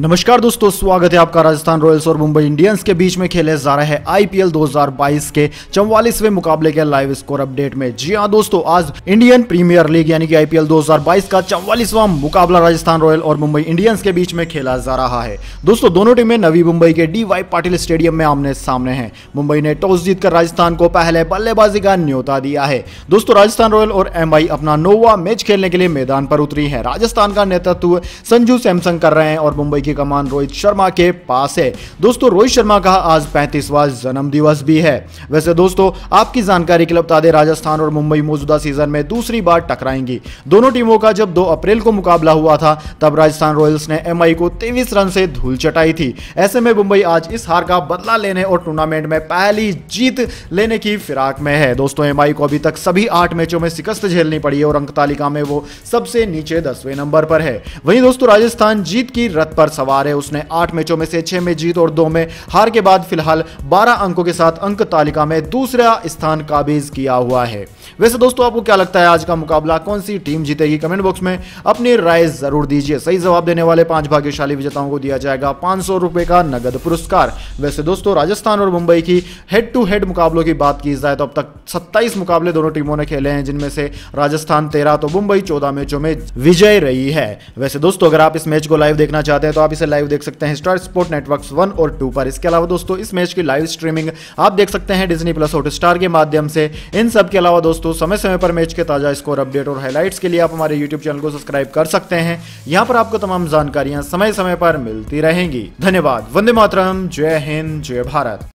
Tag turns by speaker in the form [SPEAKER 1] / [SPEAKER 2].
[SPEAKER 1] नमस्कार दोस्तों स्वागत है आपका राजस्थान रॉयल्स और मुंबई इंडियंस के बीच में खेले जा रहे आईपीएल 2022 के चौवालीसवें मुकाबले के लाइव स्कोर अपडेट में जी हां दोस्तों आज इंडियन प्रीमियर लीग यानी कि आईपीएल 2022 का चौवालीसवां मुकाबला राजस्थान रॉयल और मुंबई इंडियंस के बीच में खेला जा रहा है दोस्तों दोनों टीमें नवी मुंबई के डी पाटिल स्टेडियम में आमने सामने हैं मुंबई ने टॉस जीतकर राजस्थान को पहले बल्लेबाजी का न्योता दिया है दोस्तों राजस्थान रॉयल और एम अपना नोवा मैच खेलने के लिए मैदान पर उतरी है राजस्थान का नेतृत्व संजू सैमसंग कर रहे हैं और मुंबई की कमान रोहित शर्मा के पास है दोस्तों रोहित शर्मा का आज पैंतीसवा जन्मदिवस भी है वैसे दोस्तों आपकी जानकारी के लिए बता दें राजस्थान और मुंबई मौजूदा सीजन में दूसरी बार टकराएंगी दोनों टीमों का जब दो अप्रैल को मुकाबला हुआ था तब राजस्थान रॉयल्स ने एम को तेईस रन से धूल चटाई थी ऐसे में मुंबई आज इस हार का बदला लेने और टूर्नामेंट में पहली जीत लेने की फिराक में है दोस्तों एम को अभी तक सभी आठ मैचों में शिकस्त झेलनी पड़ी है और अंक तालिका में वो सबसे नीचे दसवें नंबर पर है वहीं दोस्तों राजस्थान जीत की रथ पर सवार है उसने आठ मैचों में से छह में जीत और दो में हार के बाद फिलहाल बारह अंकों के साथ अंक तालिका में दूसरा स्थान काबिज किया हुआ है वैसे दोस्तों आपको क्या लगता है आज का मुकाबला कौन सी टीम जीतेगी कमेंट बॉक्स में अपनी राय जरूर दीजिए सही जवाब देने वाले पांच भाग्यशाली विजेताओं को दिया जाएगा पांच सौ रुपए का नगद पुरस्कार वैसे दोस्तों राजस्थान और मुंबई की हेड टू हेड मुकाबलों की बात की जाए तो अब तक सत्ताईस मुकाबले दोनों टीमों ने खेले हैं जिनमें से राजस्थान तेरह तो मुंबई चौदह मैचों में विजय रही है वैसे दोस्तों अगर आप इस मैच को लाइव देखना चाहते हैं तो आप इसे लाइव देख सकते हैं स्टार स्पोर्ट नेटवर्क वन और टू पर इसके अलावा दोस्तों इस मैच की लाइव स्ट्रीमिंग आप देख सकते हैं डिजनी प्लस हॉट स्टार के माध्यम से इन सब के अलावा दोस्तों समय समय पर मैच के ताजा स्कोर अपडेट और हाईलाइट्स के लिए आप हमारे यूट्यूब चैनल को सब्सक्राइब कर सकते हैं यहाँ पर आपको तमाम जानकारियां समय समय पर मिलती रहेंगी धन्यवाद वंदे मातरम जय हिंद जय भारत